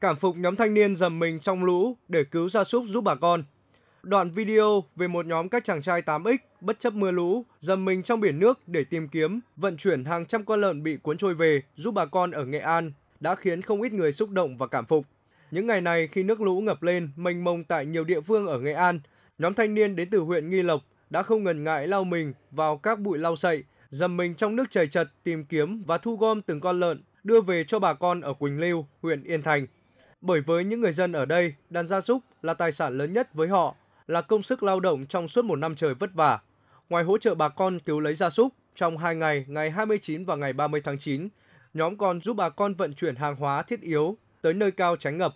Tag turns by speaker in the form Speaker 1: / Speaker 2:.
Speaker 1: cảm phục nhóm thanh niên dầm mình trong lũ để cứu gia súc giúp bà con. Đoạn video về một nhóm các chàng trai 8X bất chấp mưa lũ dầm mình trong biển nước để tìm kiếm, vận chuyển hàng trăm con lợn bị cuốn trôi về giúp bà con ở Nghệ An đã khiến không ít người xúc động và cảm phục. Những ngày này khi nước lũ ngập lên mênh mông tại nhiều địa phương ở Nghệ An, nhóm thanh niên đến từ huyện Nghi Lộc đã không ngần ngại lao mình vào các bụi lau sậy, dầm mình trong nước chảy chật tìm kiếm và thu gom từng con lợn đưa về cho bà con ở Quỳnh Lưu, huyện Yên Thành. Bởi với những người dân ở đây, đàn gia súc là tài sản lớn nhất với họ, là công sức lao động trong suốt một năm trời vất vả. Ngoài hỗ trợ bà con cứu lấy gia súc, trong 2 ngày, ngày 29 và ngày 30 tháng 9, nhóm còn giúp bà con vận chuyển hàng hóa thiết yếu
Speaker 2: tới nơi cao tránh ngập.